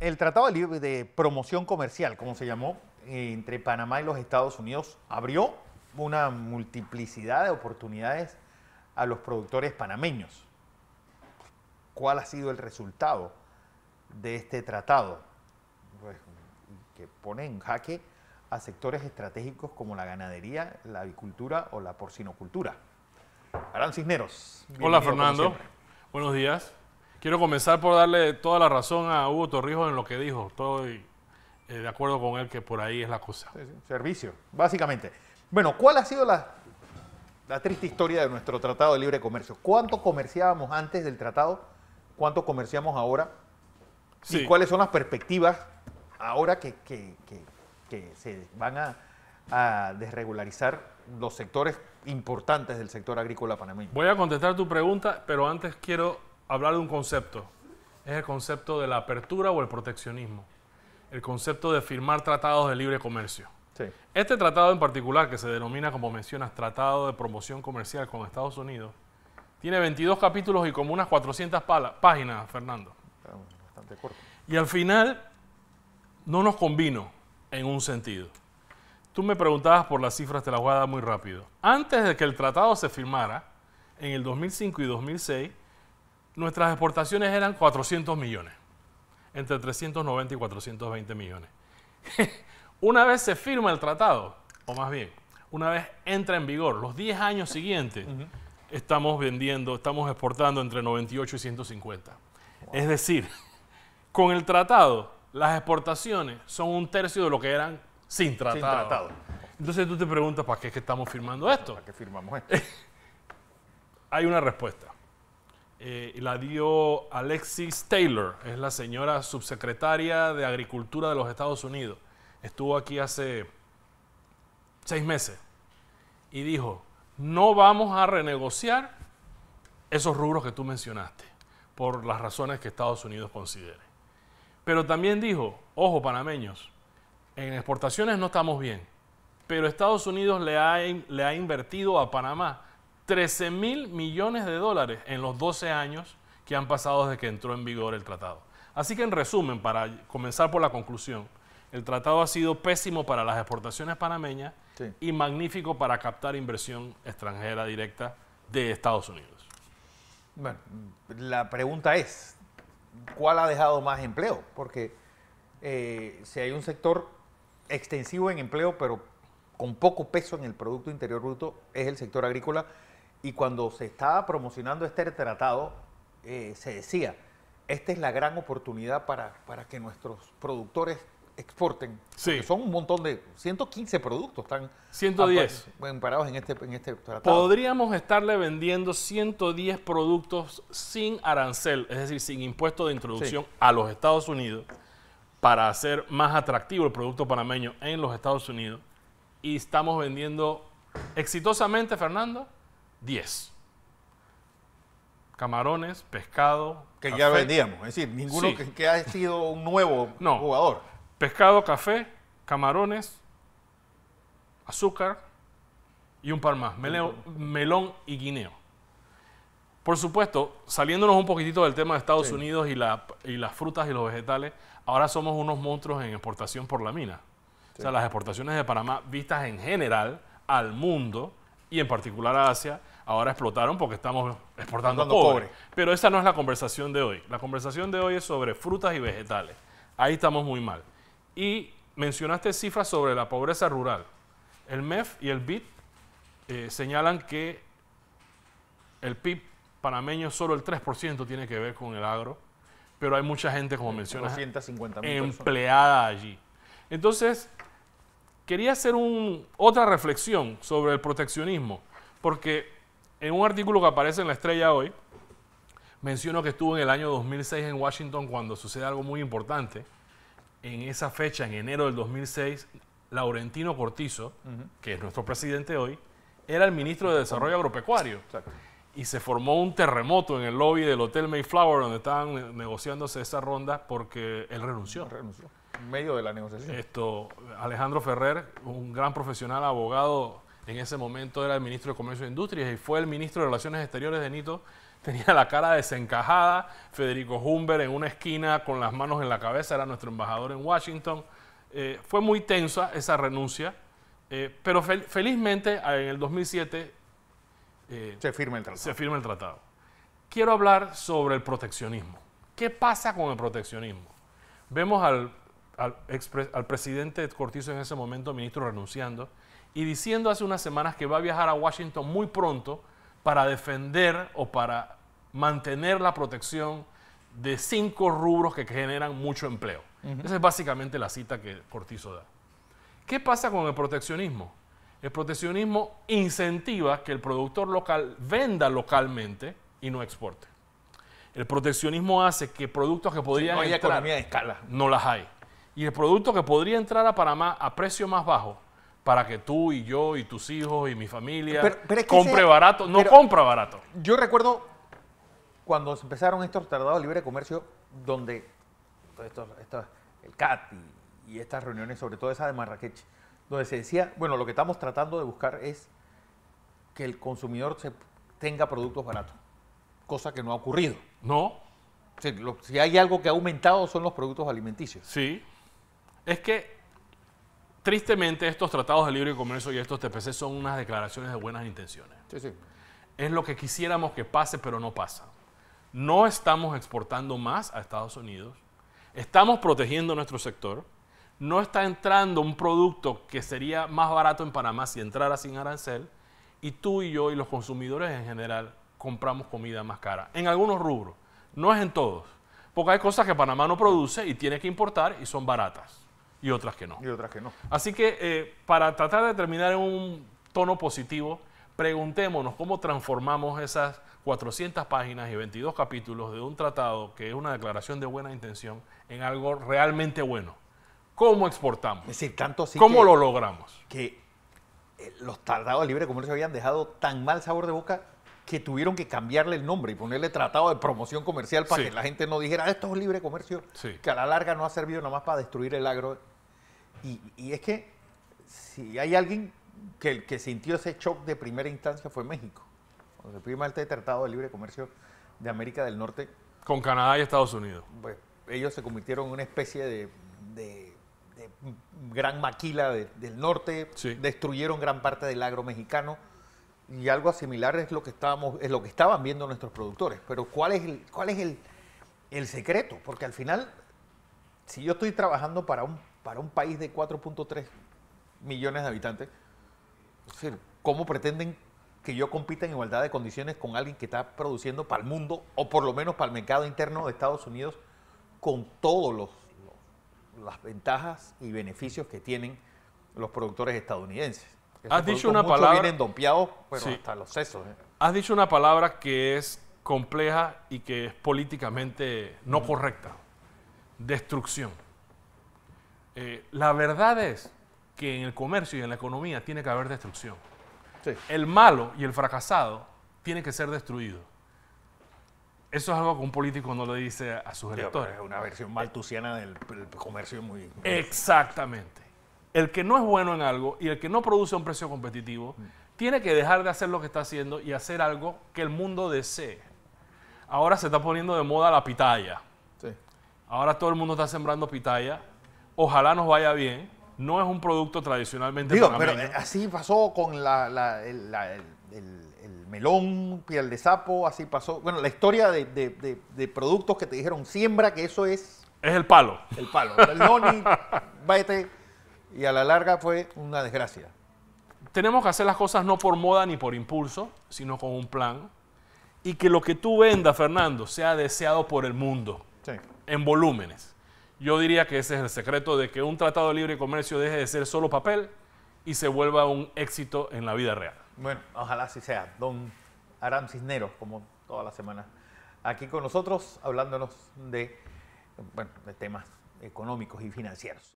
el Tratado de Promoción Comercial, como se llamó, eh, entre Panamá y los Estados Unidos, abrió una multiplicidad de oportunidades a los productores panameños. ¿Cuál ha sido el resultado de este tratado? Pues, que pone en jaque a sectores estratégicos como la ganadería, la avicultura o la porcinocultura. Arán Cisneros. Hola Fernando, buenos días. Quiero comenzar por darle toda la razón a Hugo Torrijos en lo que dijo. Estoy eh, de acuerdo con él que por ahí es la cosa. Servicio, básicamente. Bueno, ¿cuál ha sido la, triste historia de nuestro Tratado de Libre Comercio? ¿Cuánto comerciábamos antes del tratado? ¿Cuánto comerciamos ahora? ¿Y cuáles son las perspectivas ahora que, se van a, a desregularizar los sectores importantes del sector agrícola panameño. Voy a contestar tu pregunta, pero antes quiero hablar de un concepto. Es el concepto de la apertura o el proteccionismo. El concepto de firmar tratados de libre comercio. Este tratado en particular, que se denomina, como mencionas, Tratado de Promoción Comercial con Estados Unidos, tiene 22 capítulos y como unas 400 páginas, Fernando. Y al final no nos convino en un sentido. Tú me preguntabas por las cifras, te las voy a dar muy rápido. Antes de que el tratado se firmara, en el 2005 y 2006, nuestras exportaciones eran 400 millones, entre 390 y 420 millones. una vez se firma el tratado, o más bien, una vez entra en vigor, los 10 años siguientes, estamos vendiendo, estamos exportando entre 98 y 150. Es decir, con el tratado, las exportaciones son un tercio de lo que eran sin tratado. tratado. Entonces tú te preguntas, ¿para qué es que estamos firmando esto? ¿Para qué firmamos esto? Hay una respuesta. Eh, la dio Alexis Taylor, es la señora subsecretaria de Agricultura de los Estados Unidos. Estuvo aquí hace seis meses y dijo, no vamos a renegociar esos rubros que tú mencionaste por las razones que Estados Unidos considere. Pero también dijo, ojo panameños, en exportaciones no estamos bien, pero Estados Unidos le ha, le ha invertido a Panamá 13 mil millones de dólares en los 12 años que han pasado desde que entró en vigor el tratado. Así que en resumen, para comenzar por la conclusión, el tratado ha sido pésimo para las exportaciones panameñas y magnífico para captar inversión extranjera directa de Estados Unidos. Bueno, la pregunta es, ¿cuál ha dejado más empleo? Porque eh, si hay un sector extensivo en empleo, pero con poco peso en el Producto Interior Bruto, es el sector agrícola y cuando se estaba promocionando este tratado, eh, se decía, esta es la gran oportunidad para, para que nuestros productores exporten. Sí. Son un montón de 115 productos están 110 parados en este en este tratado. Podríamos estarle vendiendo 110 productos sin arancel, es decir, sin impuesto de introducción a los Estados Unidos para hacer más atractivo el producto panameño en los Estados Unidos y estamos vendiendo exitosamente, Fernando, 10. Camarones, pescado. Que ya vendíamos, es decir, ninguno que, ha sido un nuevo jugador. Pescado, café, camarones, azúcar y un par más, melón y guineo. Por supuesto, saliéndonos un poquitito del tema de Estados Unidos y, las frutas y los vegetales, ahora somos unos monstruos en exportación por la mina. O sea, las exportaciones de Panamá, vistas en general al mundo, y en particular a Asia, ahora explotaron porque estamos exportando, a cobre. Pero esa no es la conversación de hoy. La conversación de hoy es sobre frutas y vegetales. Ahí estamos muy mal. Y mencionaste cifras sobre la pobreza rural. El MEF y el BID eh, señalan que el PIB panameño solo el 3% tiene que ver con el agro, pero hay mucha gente, como mm, mencionas, empleada allí. Entonces, Quería hacer otra reflexión sobre el proteccionismo, porque en un artículo que aparece en La Estrella hoy, menciono que estuvo en el año 2006 en Washington cuando sucede algo muy importante. En esa fecha, en enero del 2006, Laurentino Cortizo, que es nuestro presidente hoy, era el ministro de Desarrollo Agropecuario y se formó un terremoto en el lobby del Hotel Mayflower donde estaban negociándose esa ronda porque él renunció. renunció. En medio de la negociación. Esto, Alejandro Ferrer, un gran profesional, abogado, en ese momento era el ministro de Comercio e Industrias y fue el ministro de Relaciones Exteriores de Nito. Tenía la cara desencajada, Federico Humber en una esquina con las manos en la cabeza, era nuestro embajador en Washington. Eh, fue muy tensa esa renuncia, eh, pero felizmente ah, en el 2007 eh, se firma el tratado. Quiero hablar sobre el proteccionismo. ¿Qué pasa con el proteccionismo? Vemos al, al, al presidente Cortizo en ese momento, ministro, renunciando y diciendo hace unas semanas que va a viajar a Washington muy pronto para defender o para mantener la protección de cinco rubros que generan mucho empleo. Esa es básicamente la cita que Cortizo da. ¿Qué pasa con el proteccionismo? El proteccionismo incentiva que el productor local venda localmente y no exporte. El proteccionismo hace que productos que podrían... Sí, no hay economía de escala. No las hay. Y el producto que podría entrar a Panamá a precio más bajo, para que tú y yo y tus hijos y mi familia compre barato, no compra barato. Yo recuerdo cuando empezaron estos tratados de libre comercio, donde el CAT y estas reuniones, sobre todo esa de Marrakech, donde se decía, bueno, lo que estamos tratando de buscar es que el consumidor tenga productos baratos, cosa que no ha ocurrido. No. Si, si hay algo que ha aumentado son los productos alimenticios. Sí. Es que tristemente estos tratados de libre comercio y estos TPC son unas declaraciones de buenas intenciones. Sí, sí. Es lo que quisiéramos que pase, pero no pasa. No estamos exportando más a Estados Unidos. Estamos protegiendo nuestro sector no está entrando un producto que sería más barato en Panamá si entrara sin arancel, y tú y yo y los consumidores en general compramos comida más cara, en algunos rubros, no es en todos, porque hay cosas que Panamá no produce y tiene que importar y son baratas, y otras que no. Y otras que no. Así que eh, para tratar de terminar en un tono positivo, preguntémonos cómo transformamos esas 400 páginas y 22 capítulos de un tratado que es una declaración de buena intención en algo realmente bueno. ¿Cómo exportamos? Es decir, tanto así. ¿Cómo lo logramos? Que eh, los tratados de libre comercio habían dejado tan mal sabor de boca que tuvieron que cambiarle el nombre y ponerle tratado de promoción comercial para que la gente no dijera ah, esto es libre comercio, que a la larga no ha servido nada más para destruir el agro. Y, es que si hay alguien que sintió ese shock de primera instancia fue México, cuando se firmó este tratado de libre comercio de América del Norte. Con Canadá y Estados Unidos. Pues, ellos se convirtieron en una especie de gran maquila del norte, destruyeron gran parte del agro mexicano y algo similar es lo que estábamos, es lo que estaban viendo nuestros productores. Pero ¿cuál es el, cuál es el, secreto? Porque al final, si yo estoy trabajando para un, para un país de 4.3 millones de habitantes, ¿cómo pretenden que yo compita en igualdad de condiciones con alguien que está produciendo para el mundo o por lo menos para el mercado interno de Estados Unidos con todos los las ventajas y beneficios que tienen los productores estadounidenses. Has dicho una palabra. vienen dompeados, hasta los sesos. Eh. Has dicho una palabra que es compleja y que es políticamente no correcta: destrucción. Eh, la verdad es que en el comercio y en la economía tiene que haber destrucción. El malo y el fracasado tiene que ser destruido eso es algo que un político no le dice a sus electores. Es una versión maltusiana del comercio muy... Exactamente. El que no es bueno en algo y el que no produce un precio competitivo mm. tiene que dejar de hacer lo que está haciendo y hacer algo que el mundo desee. Ahora se está poniendo de moda la pitaya. Ahora todo el mundo está sembrando pitaya. Ojalá nos vaya bien. No es un producto tradicionalmente Digo, pero eh, así pasó con la, melón, piel de sapo, así pasó. Bueno, la historia de, productos que te dijeron siembra, que eso es... Es el palo. El palo. El vete. Y a la larga fue una desgracia. Tenemos que hacer las cosas no por moda ni por impulso, sino con un plan. Y que lo que tú vendas, Fernando, sea deseado por el mundo. Sí. En volúmenes. Yo diría que ese es el secreto de que un tratado de libre comercio deje de ser solo papel y se vuelva un éxito en la vida real. Bueno, ojalá así sea. Don Aram Cisneros, como toda la semana, aquí con nosotros hablándonos de, bueno, de temas económicos y financieros.